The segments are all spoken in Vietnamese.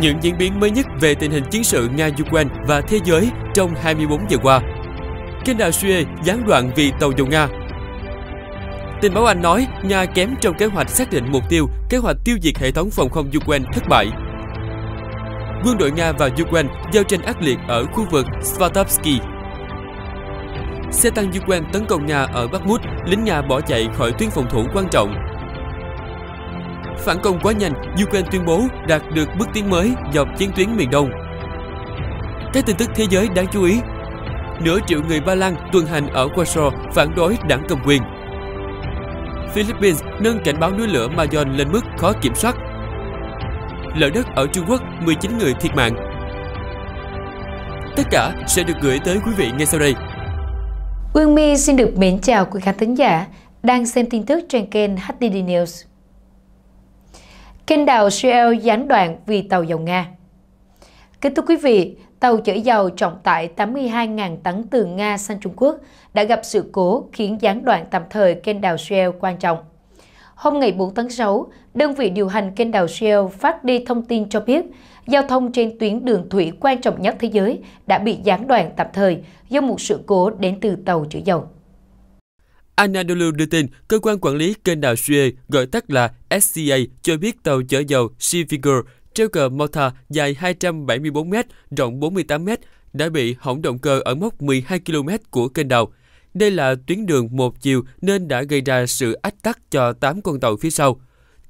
những diễn biến mới nhất về tình hình chiến sự Nga-Ukraine và thế giới trong 24 giờ qua. Kênh đào Suez gián đoạn vì tàu dầu Nga Tình báo Anh nói Nga kém trong kế hoạch xác định mục tiêu, kế hoạch tiêu diệt hệ thống phòng không Ukraine thất bại. Quân đội Nga và Ukraine giao tranh ác liệt ở khu vực Svatovsky. Xe tăng Ukraine tấn công Nga ở Bakhmut, lính Nga bỏ chạy khỏi tuyến phòng thủ quan trọng, Phản công quá nhanh, Ukraine tuyên bố đạt được bước tiến mới dọc chiến tuyến miền Đông. Các tin tức thế giới đáng chú ý Nửa triệu người Ba Lan tuần hành ở Warsaw phản đối đảng cầm quyền. Philippines nâng cảnh báo núi lửa Mayon lên mức khó kiểm soát. Lở đất ở Trung Quốc, 19 người thiệt mạng. Tất cả sẽ được gửi tới quý vị ngay sau đây. Quyên My xin được mến chào quý khán thính giả đang xem tin tức trên kênh HDD News. Kênh đào Suez gián đoạn vì tàu dầu Nga. Kính thưa quý vị, tàu chở dầu trọng tải 82.000 tấn từ Nga sang Trung Quốc đã gặp sự cố khiến gián đoạn tạm thời kênh đào Suez quan trọng. Hôm ngày 4 tháng 6, đơn vị điều hành kênh đào Suez phát đi thông tin cho biết giao thông trên tuyến đường thủy quan trọng nhất thế giới đã bị gián đoạn tạm thời do một sự cố đến từ tàu chở dầu. Anadolu đưa tin, cơ quan quản lý kênh đào Suez, gọi tắt là SCA, cho biết tàu chở dầu Seafigur treo cờ Malta dài 274 m, rộng 48 m đã bị hỏng động cơ ở mốc 12 km của kênh đào. Đây là tuyến đường một chiều nên đã gây ra sự ách tắc cho 8 con tàu phía sau.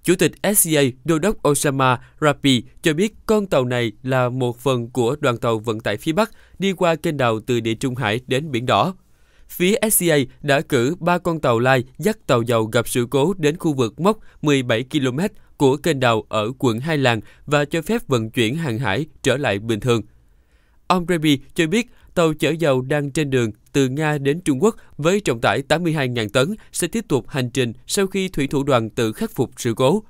Chủ tịch SCA Đô đốc Osama Rapi cho biết con tàu này là một phần của đoàn tàu vận tải phía Bắc đi qua kênh đào từ Địa Trung Hải đến Biển Đỏ phía SCA đã cử 3 con tàu lai dắt tàu dầu gặp sự cố đến khu vực mốc 17 km của kênh đào ở quận Hai Làng và cho phép vận chuyển hàng hải trở lại bình thường. Ông Rebi cho biết tàu chở dầu đang trên đường từ Nga đến Trung Quốc với trọng tải 82.000 tấn sẽ tiếp tục hành trình sau khi thủy thủ đoàn tự khắc phục sự cố.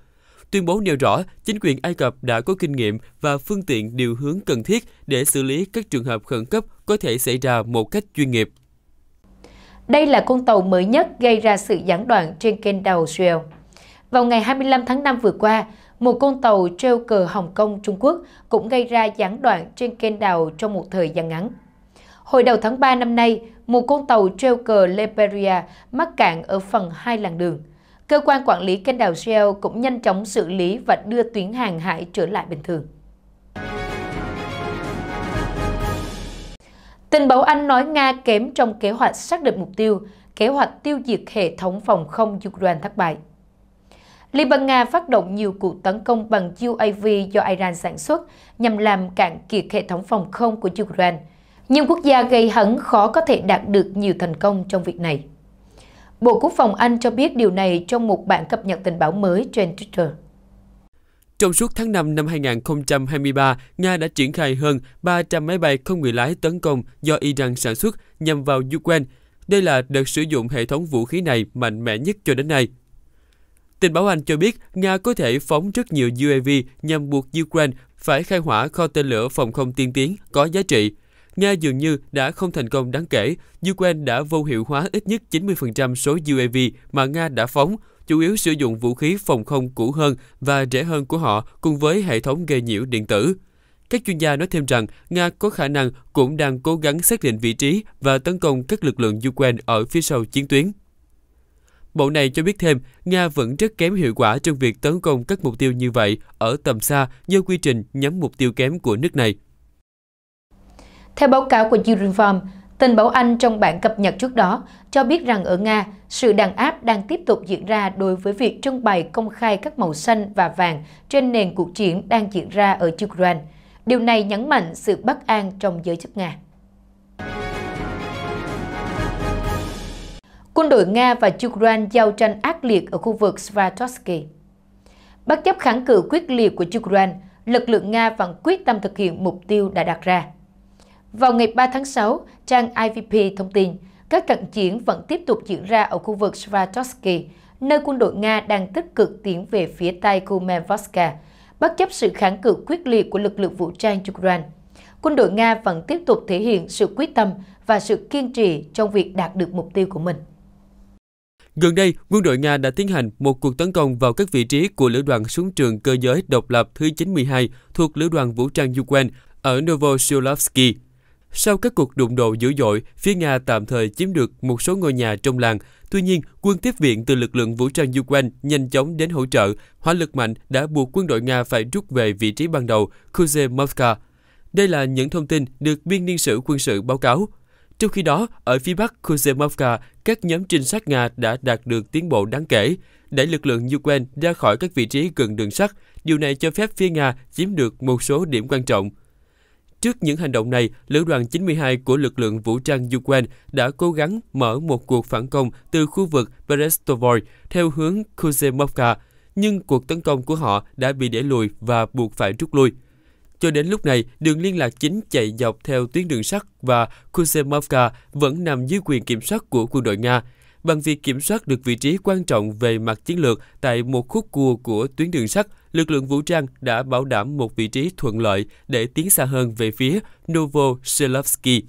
Tuyên bố nêu rõ, chính quyền Ai Cập đã có kinh nghiệm và phương tiện điều hướng cần thiết để xử lý các trường hợp khẩn cấp có thể xảy ra một cách chuyên nghiệp. Đây là con tàu mới nhất gây ra sự gián đoạn trên kênh đào Suez. Vào ngày 25 tháng 5 vừa qua, một con tàu treo cờ Hồng Kông, Trung Quốc cũng gây ra gián đoạn trên kênh đào trong một thời gian ngắn. Hồi đầu tháng 3 năm nay, một con tàu treo cờ Liberia mắc cạn ở phần hai làn đường. Cơ quan quản lý kênh đào Suez cũng nhanh chóng xử lý và đưa tuyến hàng hải trở lại bình thường. Tình báo Anh nói Nga kém trong kế hoạch xác định mục tiêu, kế hoạch tiêu diệt hệ thống phòng không Ukraine thất bại. Liên bang Nga phát động nhiều cuộc tấn công bằng UAV do Iran sản xuất nhằm làm cạn kiệt hệ thống phòng không của Ukraine. Nhưng quốc gia gây hấn khó có thể đạt được nhiều thành công trong việc này. Bộ Quốc phòng Anh cho biết điều này trong một bản cập nhật tình báo mới trên Twitter. Trong suốt tháng 5 năm 2023, Nga đã triển khai hơn 300 máy bay không người lái tấn công do Iran sản xuất nhằm vào Ukraine. Đây là đợt sử dụng hệ thống vũ khí này mạnh mẽ nhất cho đến nay. Tình báo Anh cho biết Nga có thể phóng rất nhiều UAV nhằm buộc Ukraine phải khai hỏa kho tên lửa phòng không tiên tiến có giá trị. Nga dường như đã không thành công đáng kể, Ukraine đã vô hiệu hóa ít nhất 90% số UAV mà Nga đã phóng, chủ yếu sử dụng vũ khí phòng không cũ hơn và rẻ hơn của họ cùng với hệ thống gây nhiễu điện tử. Các chuyên gia nói thêm rằng Nga có khả năng cũng đang cố gắng xác định vị trí và tấn công các lực lượng Ukraine ở phía sau chiến tuyến. Bộ này cho biết thêm, Nga vẫn rất kém hiệu quả trong việc tấn công các mục tiêu như vậy ở tầm xa do quy trình nhắm mục tiêu kém của nước này. Theo báo cáo của Uniform, Tình báo Anh trong bản cập nhật trước đó cho biết rằng ở Nga, sự đàn áp đang tiếp tục diễn ra đối với việc trưng bày công khai các màu xanh và vàng trên nền cuộc chiến đang diễn ra ở Ukraine. Điều này nhấn mạnh sự bất an trong giới chức Nga. Quân đội Nga và Ukraine giao tranh ác liệt ở khu vực Svatovsky. Bất chấp kháng cự quyết liệt của Ukraine, lực lượng Nga vẫn quyết tâm thực hiện mục tiêu đã đặt ra. Vào ngày 3 tháng 6, trang IVP thông tin, các trận chiến vẫn tiếp tục diễn ra ở khu vực Svatovsky, nơi quân đội Nga đang tích cực tiến về phía tây Kumanovska, bất chấp sự kháng cự quyết liệt của lực lượng vũ trang Ukraine. Quân đội Nga vẫn tiếp tục thể hiện sự quyết tâm và sự kiên trì trong việc đạt được mục tiêu của mình. Gần đây, quân đội Nga đã tiến hành một cuộc tấn công vào các vị trí của lữ đoàn súng trường cơ giới độc lập thứ 92 thuộc lữ đoàn vũ trang Ukraine ở Novosibirsk. Sau các cuộc đụng độ dữ dội, phía Nga tạm thời chiếm được một số ngôi nhà trong làng. Tuy nhiên, quân tiếp viện từ lực lượng vũ trang Ukraine nhanh chóng đến hỗ trợ. Hỏa lực mạnh đã buộc quân đội Nga phải rút về vị trí ban đầu, Kuzemovka. Đây là những thông tin được biên niên sử quân sự báo cáo. Trong khi đó, ở phía bắc Kuzemovka, các nhóm trinh sát Nga đã đạt được tiến bộ đáng kể, đẩy lực lượng Ukraine ra khỏi các vị trí gần đường sắt. Điều này cho phép phía Nga chiếm được một số điểm quan trọng – Trước những hành động này, Lữ đoàn 92 của lực lượng vũ trang Ukraine đã cố gắng mở một cuộc phản công từ khu vực Berestovoy theo hướng Kuzemovka, nhưng cuộc tấn công của họ đã bị để lùi và buộc phải rút lui. Cho đến lúc này, đường liên lạc chính chạy dọc theo tuyến đường sắt và Kuzemovka vẫn nằm dưới quyền kiểm soát của quân đội Nga bằng việc kiểm soát được vị trí quan trọng về mặt chiến lược tại một khúc cua của tuyến đường sắt, lực lượng vũ trang đã bảo đảm một vị trí thuận lợi để tiến xa hơn về phía Novoselovsky.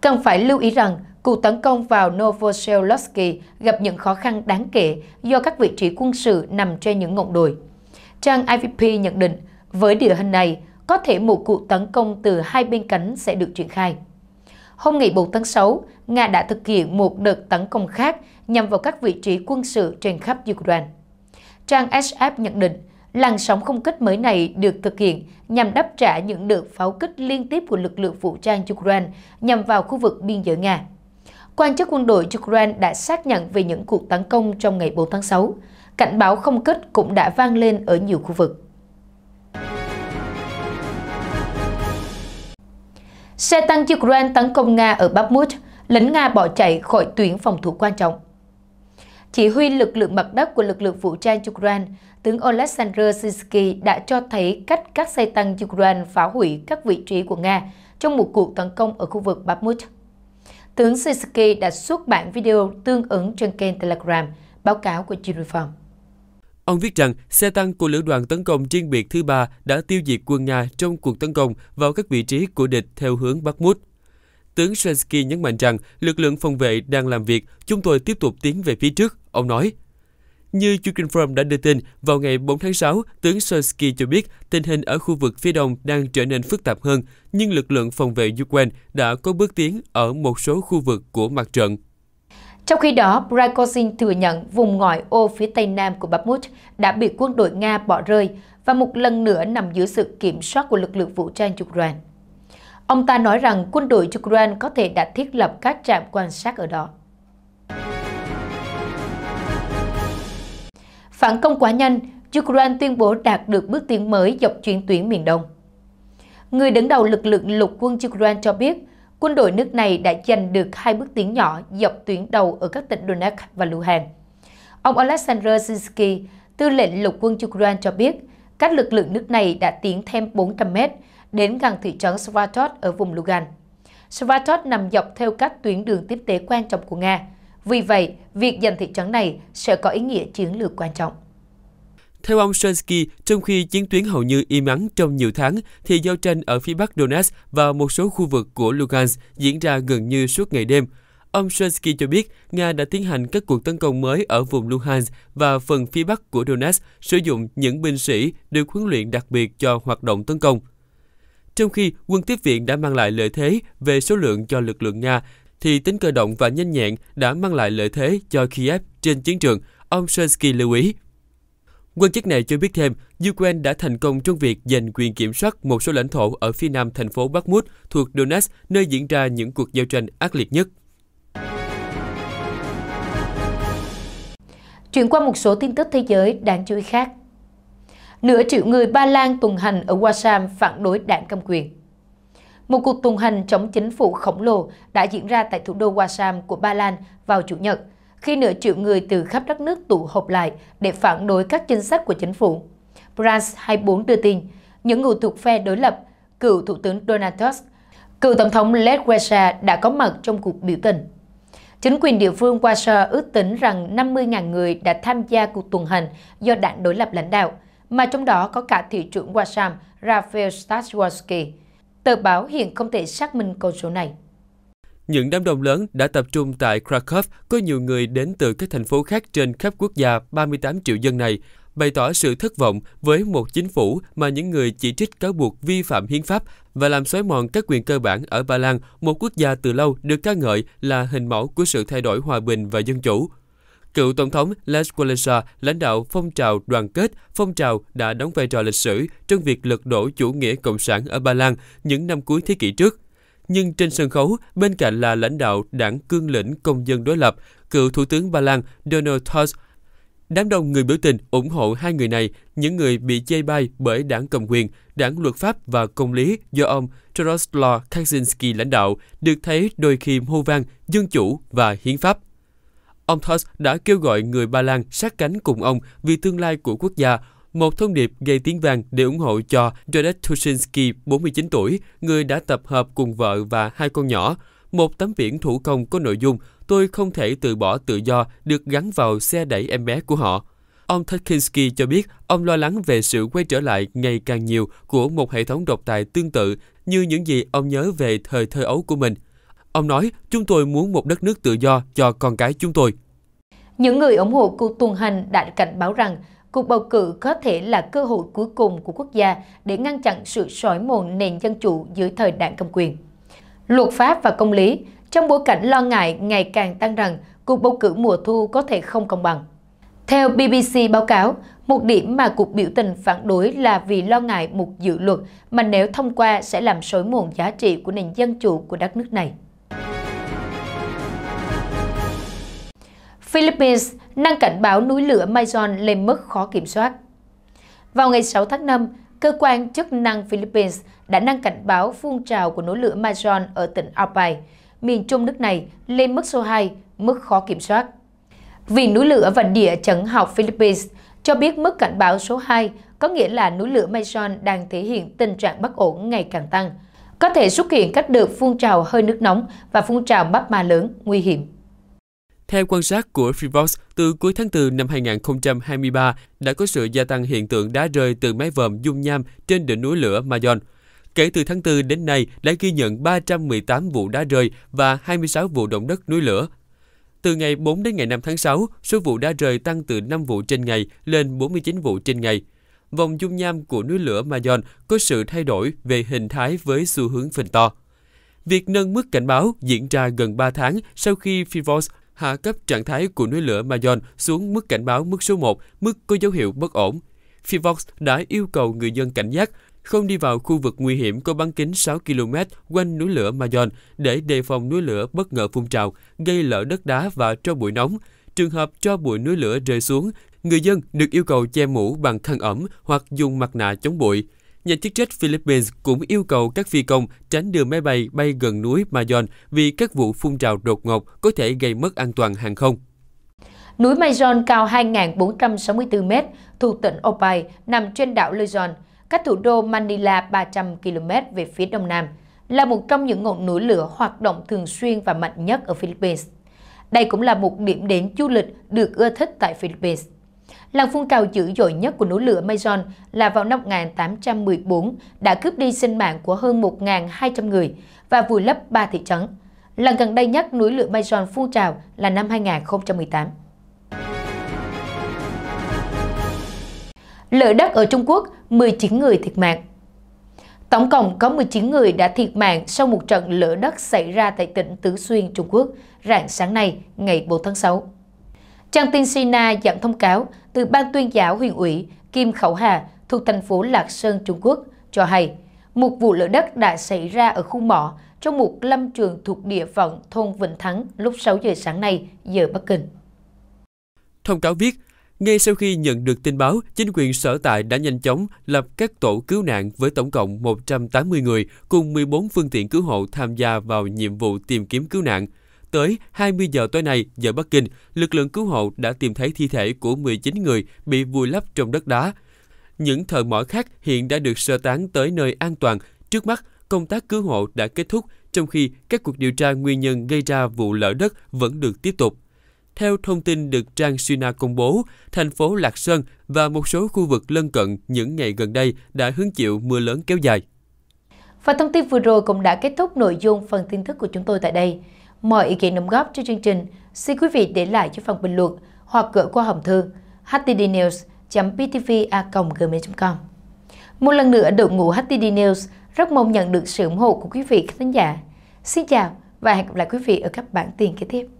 Cần phải lưu ý rằng, cuộc tấn công vào Novoselovsky gặp những khó khăn đáng kể do các vị trí quân sự nằm trên những ngọn đồi. Trang IVP nhận định, với địa hình này, có thể một cuộc tấn công từ hai bên cánh sẽ được triển khai. Hôm ngày 4 tháng 6, Nga đã thực hiện một đợt tấn công khác nhằm vào các vị trí quân sự trên khắp Ukraine. Trang SF nhận định, làn sóng không kích mới này được thực hiện nhằm đáp trả những đợt pháo kích liên tiếp của lực lượng vũ trang Ukraine nhằm vào khu vực biên giới Nga. Quan chức quân đội Ukraine đã xác nhận về những cuộc tấn công trong ngày 4 tháng 6. Cảnh báo không kích cũng đã vang lên ở nhiều khu vực. Xe tăng Ukraine tấn công Nga ở Bakhmut, lính Nga bỏ chạy khỏi tuyến phòng thủ quan trọng. Chỉ huy lực lượng mặt đất của lực lượng vũ trang Ukraine, tướng Oleksandr Sisky đã cho thấy cách các xe tăng Ukraine phá hủy các vị trí của Nga trong một cuộc tấn công ở khu vực Bakhmut. Tướng Sisky đã xuất bản video tương ứng trên kênh Telegram, báo cáo của Uniform. Ông viết rằng xe tăng của lữ đoàn tấn công riêng biệt thứ ba đã tiêu diệt quân Nga trong cuộc tấn công vào các vị trí của địch theo hướng Bắc Mút. Tướng Shensky nhấn mạnh rằng lực lượng phòng vệ đang làm việc, chúng tôi tiếp tục tiến về phía trước, ông nói. Như Ukraine Firm đã đưa tin, vào ngày 4 tháng 6, tướng Shensky cho biết tình hình ở khu vực phía đông đang trở nên phức tạp hơn, nhưng lực lượng phòng vệ Ukraine đã có bước tiến ở một số khu vực của mặt trận. Trong khi đó, Prigozhin thừa nhận vùng ngoại ô phía tây nam của Bakhmut đã bị quân đội Nga bỏ rơi và một lần nữa nằm dưới sự kiểm soát của lực lượng vũ trang Ukraine. Ông ta nói rằng quân đội Ukraine có thể đã thiết lập các trạm quan sát ở đó. Phản công quá nhanh, Ukraine tuyên bố đạt được bước tiến mới dọc chuyển tuyến miền Đông. Người đứng đầu lực lượng lục quân Ukraine cho biết quân đội nước này đã giành được hai bước tiến nhỏ dọc tuyến đầu ở các tỉnh Donetsk và Luhansk. Ông Alexander Zinsky, tư lệnh lục quân Ukraine cho biết, các lực lượng nước này đã tiến thêm 400 mét đến gần thị trấn Svatov ở vùng Lugansk. Svatov nằm dọc theo các tuyến đường tiếp tế quan trọng của Nga. Vì vậy, việc giành thị trấn này sẽ có ý nghĩa chiến lược quan trọng. Theo ông Shensky, trong khi chiến tuyến hầu như im ắng trong nhiều tháng, thì giao tranh ở phía bắc Donetsk và một số khu vực của Lugansk diễn ra gần như suốt ngày đêm. Ông Shensky cho biết Nga đã tiến hành các cuộc tấn công mới ở vùng Luhansk và phần phía bắc của Donetsk sử dụng những binh sĩ được huấn luyện đặc biệt cho hoạt động tấn công. Trong khi quân tiếp viện đã mang lại lợi thế về số lượng cho lực lượng Nga, thì tính cơ động và nhanh nhẹn đã mang lại lợi thế cho Kiev trên chiến trường, ông Shensky lưu ý. Quan chức này cho biết thêm, Ukraine đã thành công trong việc giành quyền kiểm soát một số lãnh thổ ở phía nam thành phố Bakhmut thuộc Donetsk, nơi diễn ra những cuộc giao tranh ác liệt nhất. Chuyển qua một số tin tức thế giới đáng chú ý khác. Nửa triệu người Ba Lan tuần hành ở Warsaw phản đối đảng cầm quyền. Một cuộc tuần hành chống chính phủ khổng lồ đã diễn ra tại thủ đô Warsaw của Ba Lan vào Chủ nhật – khi nửa triệu người từ khắp đất nước tụ họp lại để phản đối các chính sách của chính phủ. France 24 đưa tin, những người thuộc phe đối lập, cựu Thủ tướng Donald Tusk, cựu Tổng thống Led Wesha đã có mặt trong cuộc biểu tình. Chính quyền địa phương Wesha ước tính rằng 50.000 người đã tham gia cuộc tuần hành do đảng đối lập lãnh đạo, mà trong đó có cả thị trưởng Washam Rafael Staszewski. Tờ báo hiện không thể xác minh con số này. Những đám đông lớn đã tập trung tại Krakow, có nhiều người đến từ các thành phố khác trên khắp quốc gia 38 triệu dân này, bày tỏ sự thất vọng với một chính phủ mà những người chỉ trích cáo buộc vi phạm hiến pháp và làm xói mòn các quyền cơ bản ở Ba Lan, một quốc gia từ lâu được ca ngợi là hình mẫu của sự thay đổi hòa bình và dân chủ. Cựu Tổng thống Lech Walesa, lãnh đạo phong trào đoàn kết, phong trào đã đóng vai trò lịch sử trong việc lật đổ chủ nghĩa cộng sản ở Ba Lan những năm cuối thế kỷ trước nhưng trên sân khấu, bên cạnh là lãnh đạo đảng cương lĩnh công dân đối lập, cựu Thủ tướng Ba Lan Donald Tusk. Đám đông người biểu tình ủng hộ hai người này, những người bị chê bai bởi đảng cầm quyền, đảng luật pháp và công lý do ông Jaroslaw Kaczynski lãnh đạo, được thấy đôi khi hô vang dân chủ và hiến pháp. Ông Tusk đã kêu gọi người Ba Lan sát cánh cùng ông vì tương lai của quốc gia, một thông điệp gây tiếng vang để ủng hộ cho Janet Tuschinski, 49 tuổi, người đã tập hợp cùng vợ và hai con nhỏ. Một tấm biển thủ công có nội dung Tôi không thể từ bỏ tự do được gắn vào xe đẩy em bé của họ. Ông Tuschinski cho biết ông lo lắng về sự quay trở lại ngày càng nhiều của một hệ thống độc tài tương tự như những gì ông nhớ về thời thơ ấu của mình. Ông nói, chúng tôi muốn một đất nước tự do cho con cái chúng tôi. Những người ủng hộ cuộc tuần hành đã cảnh báo rằng cuộc bầu cử có thể là cơ hội cuối cùng của quốc gia để ngăn chặn sự sói mòn nền dân chủ dưới thời đảng cầm quyền. Luật pháp và công lý trong bối cảnh lo ngại ngày càng tăng rằng cuộc bầu cử mùa thu có thể không công bằng. Theo BBC báo cáo, một điểm mà cuộc biểu tình phản đối là vì lo ngại một dự luật mà nếu thông qua sẽ làm sói mòn giá trị của nền dân chủ của đất nước này. Philippines nâng cảnh báo núi lửa Mayon lên mức khó kiểm soát. Vào ngày 6 tháng 5, cơ quan chức năng Philippines đã nâng cảnh báo phun trào của núi lửa Mayon ở tỉnh Apay, miền trung nước này lên mức số 2, mức khó kiểm soát. Viện núi lửa và địa chấn học Philippines cho biết mức cảnh báo số 2 có nghĩa là núi lửa Mayon đang thể hiện tình trạng bất ổn ngày càng tăng. Có thể xuất hiện các đợt phun trào hơi nước nóng và phun trào ma lớn nguy hiểm. Theo quan sát của Freevox, từ cuối tháng 4 năm 2023 đã có sự gia tăng hiện tượng đá rơi từ mái vòm dung nham trên đỉnh núi lửa Mayon. Kể từ tháng 4 đến nay đã ghi nhận 318 vụ đá rơi và 26 vụ động đất núi lửa. Từ ngày 4 đến ngày 5 tháng 6, số vụ đá rơi tăng từ 5 vụ trên ngày lên 49 vụ trên ngày. Vòng dung nham của núi lửa Mayon có sự thay đổi về hình thái với xu hướng phình to. Việc nâng mức cảnh báo diễn ra gần 3 tháng sau khi Fivox hạ cấp trạng thái của núi lửa Mayon xuống mức cảnh báo mức số 1, mức có dấu hiệu bất ổn. Fivox đã yêu cầu người dân cảnh giác, không đi vào khu vực nguy hiểm có bán kính 6 km quanh núi lửa Mayon để đề phòng núi lửa bất ngờ phun trào, gây lở đất đá và tro bụi nóng. Trường hợp tro bụi núi lửa rơi xuống, người dân được yêu cầu che mũ bằng khăn ẩm hoặc dùng mặt nạ chống bụi. Nhà chức trách Philippines cũng yêu cầu các phi công tránh đưa máy bay bay gần núi Mayon vì các vụ phun trào đột ngột có thể gây mất an toàn hàng không. Núi Mayon cao 2.464 m, thuộc tỉnh Opay, nằm trên đảo Luzon, cách thủ đô Manila 300 km về phía đông nam, là một trong những ngọn núi lửa hoạt động thường xuyên và mạnh nhất ở Philippines. Đây cũng là một điểm đến du lịch được ưa thích tại Philippines. Làn phun trào dữ dội nhất của núi lửa Maison là vào năm 1814 đã cướp đi sinh mạng của hơn 1.200 người và vùi lấp ba thị trấn. Lần gần đây nhất núi lửa Maison phun trào là năm 2018. Lở đất ở Trung Quốc, 19 người thiệt mạng. Tổng cộng có 19 người đã thiệt mạng sau một trận lở đất xảy ra tại tỉnh Tứ Xuyên, Trung Quốc, rạng sáng nay, ngày 4 tháng 6. Trang tin Sina dẫn thông cáo từ Ban tuyên giáo huyện ủy Kim Khẩu Hà thuộc thành phố Lạc Sơn, Trung Quốc cho hay một vụ lở đất đã xảy ra ở khu mỏ trong một lâm trường thuộc địa phận thôn Vĩnh Thắng lúc 6 giờ sáng nay giờ Bắc Kinh. Thông cáo viết, ngay sau khi nhận được tin báo, chính quyền sở tại đã nhanh chóng lập các tổ cứu nạn với tổng cộng 180 người cùng 14 phương tiện cứu hộ tham gia vào nhiệm vụ tìm kiếm cứu nạn. Tới 20 giờ tối nay, giờ Bắc Kinh, lực lượng cứu hộ đã tìm thấy thi thể của 19 người bị vùi lấp trong đất đá. Những thợ mỏ khác hiện đã được sơ tán tới nơi an toàn. Trước mắt, công tác cứu hộ đã kết thúc, trong khi các cuộc điều tra nguyên nhân gây ra vụ lở đất vẫn được tiếp tục. Theo thông tin được trang Sina công bố, thành phố Lạc Sơn và một số khu vực lân cận những ngày gần đây đã hứng chịu mưa lớn kéo dài. Và thông tin vừa rồi cũng đã kết thúc nội dung phần tin tức của chúng tôi tại đây. Mọi ý kiến đóng góp cho chương trình xin quý vị để lại cho phần bình luận hoặc gửi qua hòm thư htdnews.ptva.gmail.com Một lần nữa đội ngũ HTD News rất mong nhận được sự ủng hộ của quý vị khán giả. Xin chào và hẹn gặp lại quý vị ở các bản tin kế tiếp.